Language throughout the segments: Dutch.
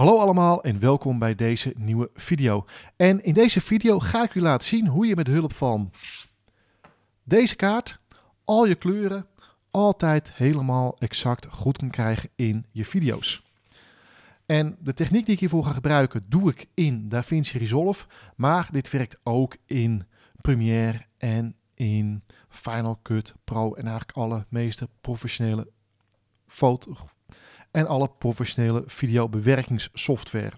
Hallo allemaal en welkom bij deze nieuwe video. En in deze video ga ik u laten zien hoe je met hulp van deze kaart al je kleuren altijd helemaal exact goed kunt krijgen in je video's. En de techniek die ik hiervoor ga gebruiken doe ik in DaVinci Resolve, maar dit werkt ook in Premiere en in Final Cut Pro en eigenlijk alle meeste professionele foto en alle professionele videobewerkingssoftware,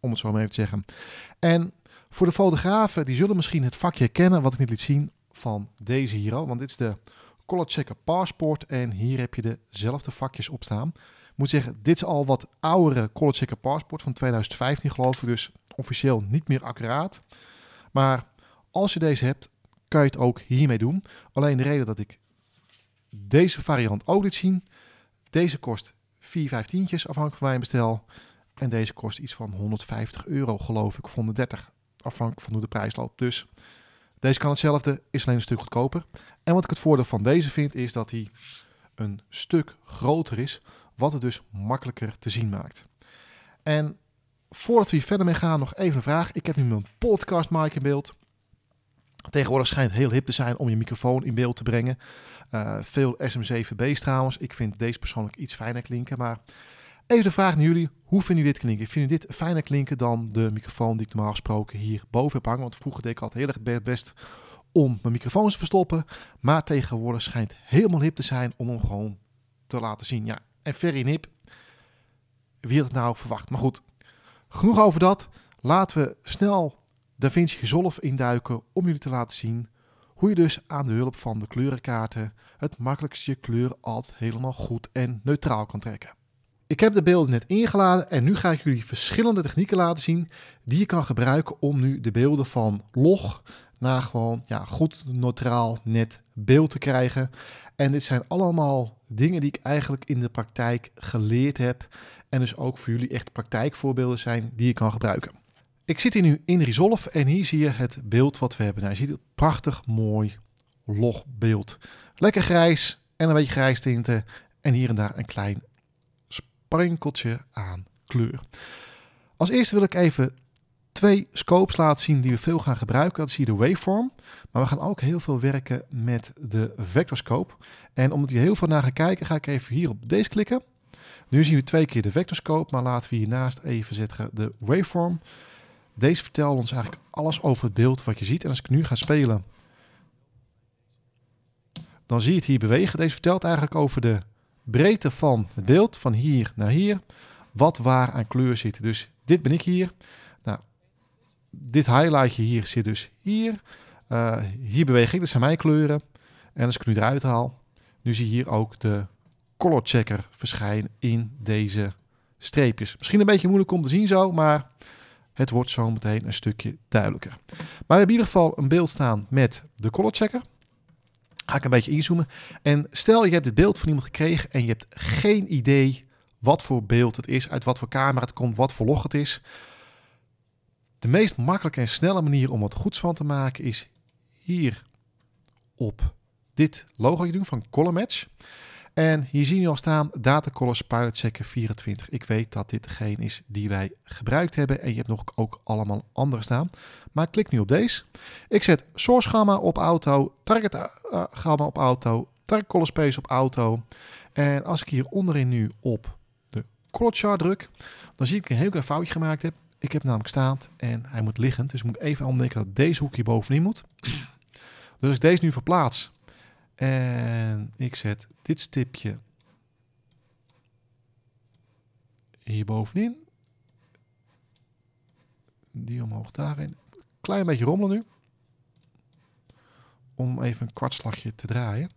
om het zo maar even te zeggen. En voor de fotografen, die zullen misschien het vakje kennen wat ik niet liet zien van deze hier al, want dit is de Color Checker Passport en hier heb je dezelfde vakjes op staan. Ik moet zeggen, dit is al wat oudere Color Checker Passport van 2015 geloof ik, dus officieel niet meer accuraat. Maar als je deze hebt, kan je het ook hiermee doen. Alleen de reden dat ik deze variant ook liet zien, deze kost 4 vijftientjes afhankelijk van waar je bestel. En deze kost iets van 150 euro geloof ik, of 130 afhankelijk van hoe de prijs loopt. Dus deze kan hetzelfde, is alleen een stuk goedkoper. En wat ik het voordeel van deze vind is dat hij een stuk groter is, wat het dus makkelijker te zien maakt. En voordat we hier verder mee gaan, nog even een vraag. Ik heb nu mijn podcast mic in beeld. Tegenwoordig schijnt heel hip te zijn om je microfoon in beeld te brengen. Eh, veel SM7B's trouwens. Ik vind deze persoonlijk iets fijner klinken. Maar even de vraag naar jullie. Hoe vinden jullie dit klinken? Vinden jullie dit fijner klinken dan de microfoon die ik normaal gesproken hier boven heb hangen? Want vroeger deed ik altijd heel erg best om mijn microfoons te verstoppen. Maar tegenwoordig schijnt helemaal hip te zijn om hem gewoon te laten zien. Ja, en very hip. Wie had het nou verwacht? Maar goed, genoeg over dat. Laten we snel Da Vinci Resolve induiken om jullie te laten zien hoe je dus aan de hulp van de kleurenkaarten het makkelijkst je kleur altijd helemaal goed en neutraal kan trekken. Ik heb de beelden net ingeladen en nu ga ik jullie verschillende technieken laten zien die je kan gebruiken om nu de beelden van log naar gewoon ja, goed neutraal net beeld te krijgen. En dit zijn allemaal dingen die ik eigenlijk in de praktijk geleerd heb en dus ook voor jullie echt praktijkvoorbeelden zijn die je kan gebruiken. Ik zit hier nu in Resolve en hier zie je het beeld wat we hebben. Nou, je ziet het prachtig mooi logbeeld. Lekker grijs en een beetje grijs tinten. En hier en daar een klein sprinkeltje aan kleur. Als eerste wil ik even twee scopes laten zien die we veel gaan gebruiken. Dat is hier de waveform. Maar we gaan ook heel veel werken met de vectorscope. En omdat je heel veel naar gaat kijken, ga ik even hier op deze klikken. Nu zien we twee keer de vectorscope, maar laten we hiernaast even zetten de waveform. Deze vertelt ons eigenlijk alles over het beeld wat je ziet. En als ik nu ga spelen, dan zie je het hier bewegen. Deze vertelt eigenlijk over de breedte van het beeld, van hier naar hier, wat waar aan kleur zit. Dus dit ben ik hier. Nou, dit highlightje hier zit dus hier. Eh, hier beweeg ik, dat zijn mijn kleuren. En als ik nu eruit haal, nu zie je hier ook de color checker verschijnen in deze streepjes. Misschien een beetje moeilijk om te zien zo, maar het wordt zo meteen een stukje duidelijker. Maar we hebben in ieder geval een beeld staan met de color checker. Ga ik een beetje inzoomen. En stel je hebt dit beeld van iemand gekregen en je hebt geen idee wat voor beeld het is, uit wat voor camera het komt, wat voor log het is. De meest makkelijke en snelle manier om wat goeds van te maken is hier op dit logo doen van Color Match. En hier zien we al staan, Datacolors Pilot Checker 24. Ik weet dat dit degene is die wij gebruikt hebben. En je hebt nog ook allemaal andere staan. Maar ik klik nu op deze. Ik zet Source Gamma op auto, Target eh, eh, Gamma op auto, Target Color Space op auto. En als ik hier onderin nu op de Color druk, dan zie ik een heel klein foutje gemaakt heb. Ik heb namelijk staand en hij moet liggend. Dus moet ik even omdenken dat deze hoekje bovenin moet. Dus ik deze nu verplaats en ik zet dit stipje hierbovenin. Die omhoog daarin. Klein beetje rommelen nu. Om even een kwartslagje te draaien.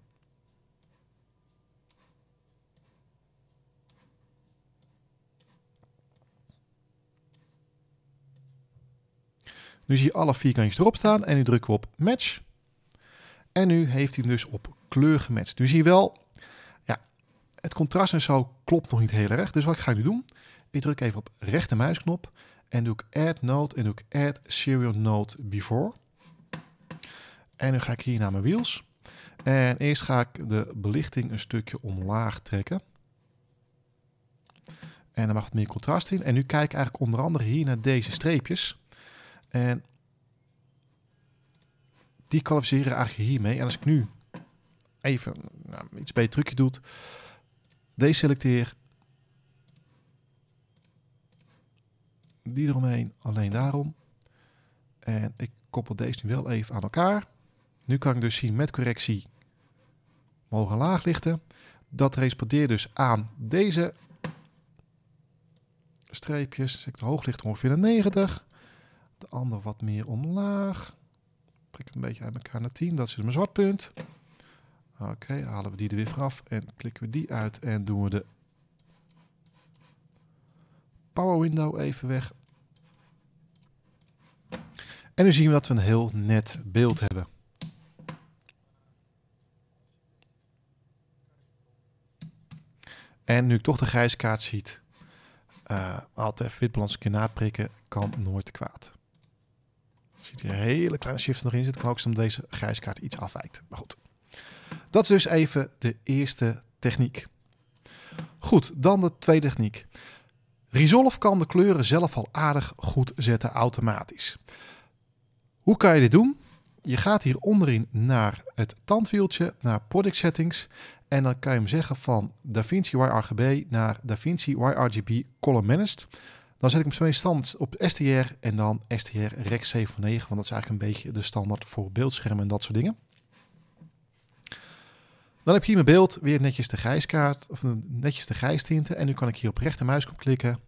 Nu zie je alle vierkantjes erop staan en nu drukken we op match. En nu heeft hij hem dus op kleur gematcht. Nu zie je wel, ja, het contrast en zo klopt nog niet heel erg. Dus wat ik ga ik nu doen? Ik druk even op rechtermuisknop en doe ik Add Node en doe ik Add Serial Node Before. En nu ga ik hier naar mijn wheels. En eerst ga ik de belichting een stukje omlaag trekken. En dan mag het meer contrast in. En nu kijk ik eigenlijk onder andere hier naar deze streepjes. En die kwalificeren eigenlijk hiermee. En als ik nu even nou, iets beter trucje doe, deselecteer, die eromheen, alleen daarom. En ik koppel deze nu wel even aan elkaar. Nu kan ik dus zien met correctie mogen laag lichten. Dat respondeert dus aan deze streepjes. Dus ik de hooglicht ongeveer naar 90. De ander wat meer omlaag ik een beetje uit elkaar naar 10. Dat is dus mijn zwart punt. Oké, halen we die er weer vanaf en klikken we die uit en doen we de power window even weg. En nu zien we dat we een heel net beeld hebben. En nu ik toch de grijskaart ziet, uh, altijd witbalans een keer naprikken, kan nooit kwaad ziet hier een hele kleine shift nog in zitten. Kan ook zijn dat deze grijze kaart iets afwijkt. Maar goed. Dat is dus even de eerste techniek. Goed, dan de tweede techniek. Resolve kan de kleuren zelf al aardig goed zetten automatisch. Hoe kan je dit doen? Je gaat hier onderin naar het tandwieltje, naar Product Settings. En dan kan je hem zeggen van DaVinci YRGB naar DaVinci YRGB Color Managed. Dan zet ik hem zo in stand op STR en dan STR Rec 79, want dat is eigenlijk een beetje de standaard voor beeldschermen en dat soort dingen. Dan heb ik hier mijn beeld weer netjes de grijskaart, of netjes de grijs tinten. En nu kan ik hier op rechter klikken,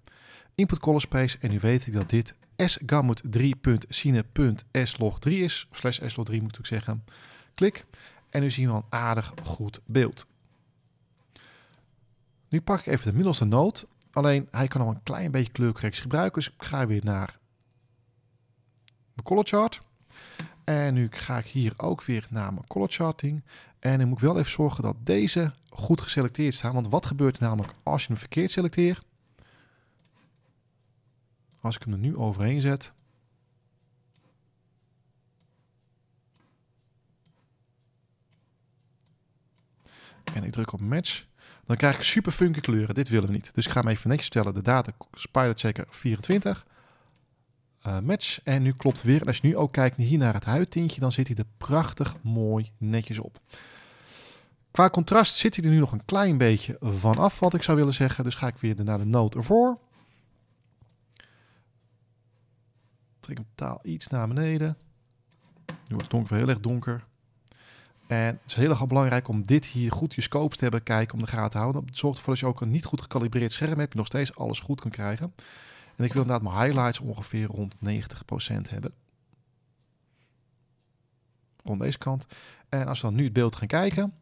input color space. En nu weet ik dat dit sgamut3.cine.slog3 is, slash slog3 moet ik zeggen. Klik en nu zien we een aardig goed beeld. Nu pak ik even de middelste noot Alleen hij kan al een klein beetje kleurcorrectie gebruiken. Dus ik ga weer naar mijn color chart. En nu ga ik hier ook weer naar mijn color charting. En dan moet ik wel even zorgen dat deze goed geselecteerd staan. Want wat gebeurt er namelijk als je hem verkeerd selecteert? Als ik hem er nu overheen zet. En ik druk op match. Dan krijg ik super funky kleuren. Dit willen we niet. Dus ik ga hem even netjes stellen. De data checker 24. Uh, eh, match. En nu klopt weer. En als je nu ook kijkt hier naar het huidtintje, dan zit hij er prachtig mooi netjes op. Qua contrast zit hij er nu nog een klein beetje vanaf, wat ik zou willen zeggen. Dus ga ik weer naar de noot ervoor. Trek hem taal iets naar beneden. Nu wordt het donker, heel erg donker. En het is heel erg belangrijk om dit hier goed je scopes te hebben kijken, om de gaten te houden. Zorgt ervoor dat je ook een niet goed gekalibreerd scherm hebt, je nog steeds alles goed kan krijgen. En ik wil inderdaad mijn highlights ongeveer rond 90% hebben. Rond deze kant. En als we dan nu het beeld gaan kijken,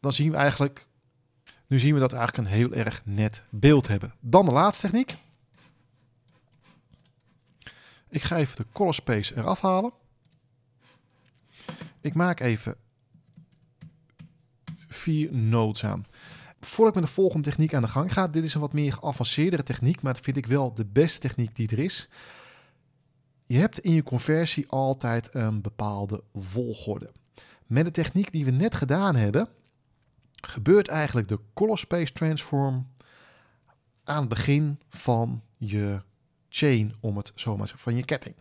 dan zien we eigenlijk, nu zien we dat we eigenlijk een heel erg net beeld hebben. Dan de laatste techniek. Ik ga even de color space eraf halen. Ik maak even vier notes aan. Voordat ik met de volgende techniek aan de gang ga, dit is een wat meer geavanceerdere techniek, maar dat vind ik wel de beste techniek die er is. Je hebt in je conversie altijd een bepaalde volgorde. Met de techniek die we net gedaan hebben, gebeurt eigenlijk de color space transform aan het begin van je chain, om het zo maar te zeggen, van je ketting.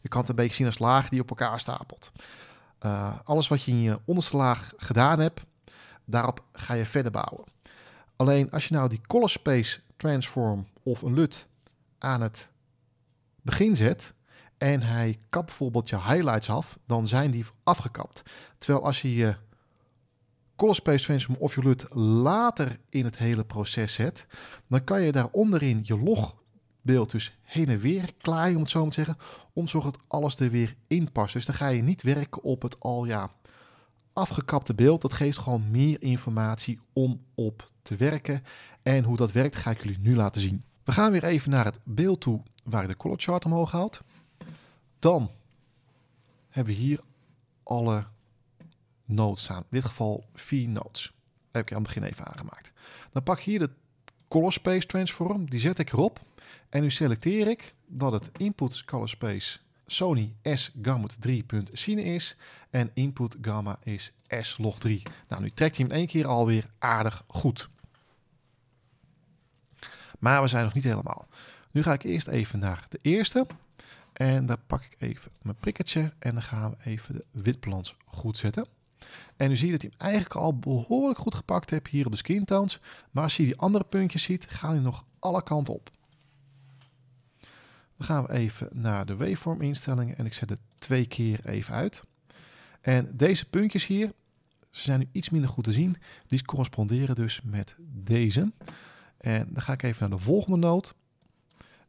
Je kan het een beetje zien als lagen die op elkaar stapelt. Eh, alles wat je in je onderste laag gedaan hebt, daarop ga je verder bouwen. Alleen als je nou die color space transform of een LUT aan het begin zet en hij kapt bijvoorbeeld je highlights af, dan zijn die afgekapt. Terwijl als je je color space transform of je LUT later in het hele proces zet, dan kan je daar onderin je log beeld dus heen en weer klaaien, om het zo te zeggen, om te dat alles er weer in past. Dus dan ga je niet werken op het al ja, afgekapte beeld. Dat geeft gewoon meer informatie om op te werken. En hoe dat werkt ga ik jullie nu laten zien. We gaan weer even naar het beeld toe waar ik de color chart omhoog haalt. Dan hebben we hier alle notes aan. In dit geval vier notes heb ik aan het begin even aangemaakt. Dan pak je hier de color space transform. Die zet ik erop. En nu selecteer ik dat het input color space Sony S gamut 3.cine is. En input gamma is S log 3. Nou, nu trekt hij hem één keer alweer aardig goed. Maar we zijn nog niet helemaal. Nu ga ik eerst even naar de eerste. En daar pak ik even mijn prikketje en dan gaan we even de witbalans goed zetten. En nu zie je dat hij hem eigenlijk al behoorlijk goed gepakt hebt hier op de skin tones. Maar als je die andere puntjes ziet, gaan die nog alle kanten op. Dan gaan we even naar de waveform instellingen en ik zet het twee keer even uit. En deze puntjes hier, ze zijn nu iets minder goed te zien. Die corresponderen dus met deze. En dan ga ik even naar de volgende noot.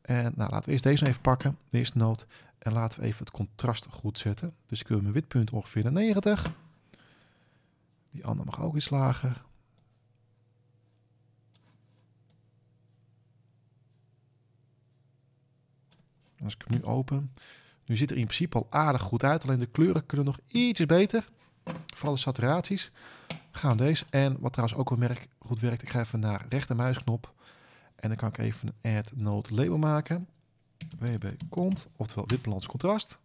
En nou, laten we eerst deze even pakken, de eerste noot. En laten we even het contrast goed zetten. Dus ik wil mijn witpunt ongeveer naar 90. Die ander mag ook iets lager. Als ik hem nu open. Nu ziet er in principe al aardig goed uit. Alleen de kleuren kunnen nog iets beter. Vooral de saturaties. Gaan we deze. En wat trouwens ook wel merk goed werkt. Ik ga even naar rechtermuisknop En dan kan ik even een Add Node Label maken. WB Cont. Oftewel witbalans contrast.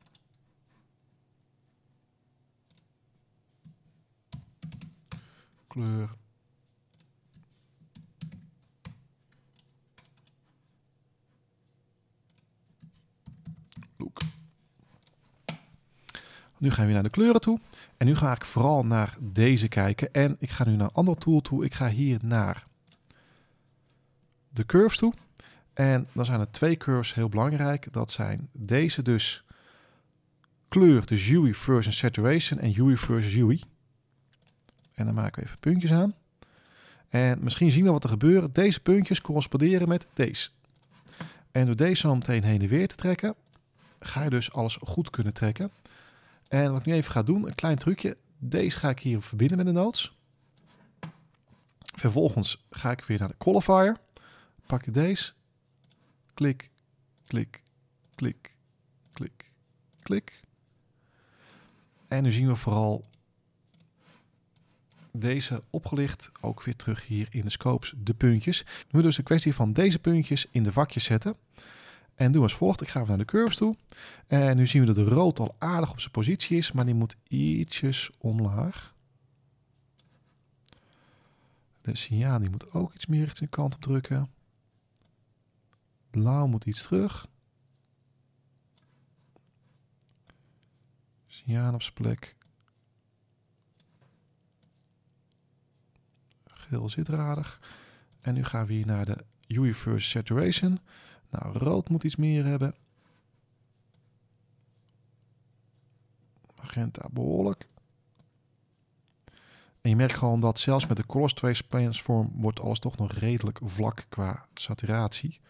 kleur. Look. Nu gaan we naar de kleuren toe. En nu ga ik vooral naar deze kijken. En ik ga nu naar een ander tool toe. Ik ga hier naar de curves toe. En dan zijn er twee curves heel belangrijk. Dat zijn deze dus kleur, dus UI versus saturation en UI versus UI. En dan maken we even puntjes aan. En misschien zien we wat er gebeurt. Deze puntjes corresponderen met deze. En door deze zo meteen heen en weer te trekken, ga je dus alles goed kunnen trekken. En wat ik nu even ga doen, een klein trucje. Deze ga ik hier verbinden met de notes. Vervolgens ga ik weer naar de qualifier. Pak je deze. Klik, klik, klik, klik, klik. En nu zien we vooral deze opgelicht ook weer terug hier in de scopes, de puntjes. Nu dus de kwestie van deze puntjes in de vakjes zetten. En doen als volgt. Ik ga even naar de curves toe. En nu zien we dat de rood al aardig op zijn positie is, maar die moet ietsjes omlaag. De signaal die moet ook iets meer richting de kant op drukken. Blauw moet iets terug. signaal op zijn plek. heel zitradig. En nu gaan we hier naar de Universe Saturation. Nou, rood moet iets meer hebben. Magenta behoorlijk. En je merkt gewoon dat zelfs met de Color Trace Transform wordt alles toch nog redelijk vlak qua saturatie.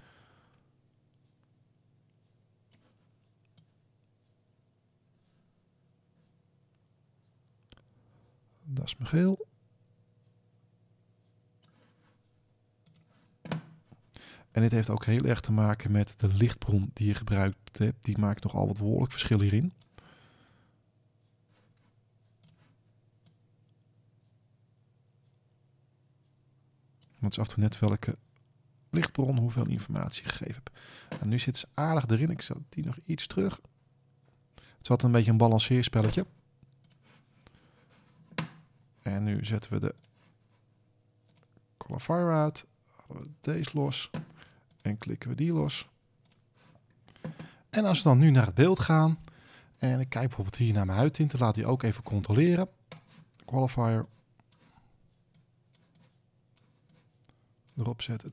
Dat is mijn geel. En dit heeft ook heel erg te maken met de lichtbron die je gebruikt hebt. Die maakt nogal wat behoorlijk verschil hierin. Want af en toe net welke lichtbron hoeveel informatie gegeven heb. En nu zit ze aardig erin. Ik zet die nog iets terug. Het zat een beetje een balanceerspelletje. En nu zetten we de qualifier uit. Halen we deze los. En klikken we die los. En als we dan nu naar het beeld gaan. En ik kijk bijvoorbeeld hier naar mijn huidtint. Laat die ook even controleren. Qualifier. Erop zetten.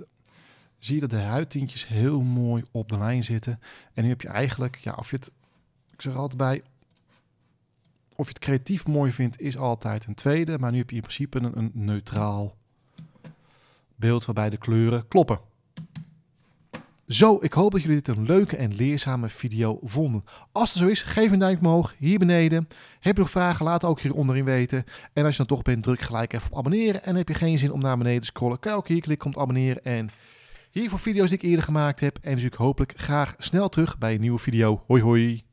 Zie je dat de huidtintjes heel mooi op de lijn zitten. En nu heb je eigenlijk, ja, of je het, ik zeg altijd bij, of je het creatief mooi vindt, is altijd een tweede. Maar nu heb je in principe een, een neutraal beeld waarbij de kleuren kloppen. Zo, ik hoop dat jullie dit een leuke en leerzame video vonden. Als het zo is, geef een duimpje omhoog hier beneden. Heb je nog vragen, laat het ook hier onderin weten. En als je dan toch bent, druk gelijk even op abonneren. En heb je geen zin om naar beneden te scrollen, kan je ook hier klikken om te abonneren. En hier voor video's die ik eerder gemaakt heb. En dus ik hopelijk graag snel terug bij een nieuwe video. Hoi hoi!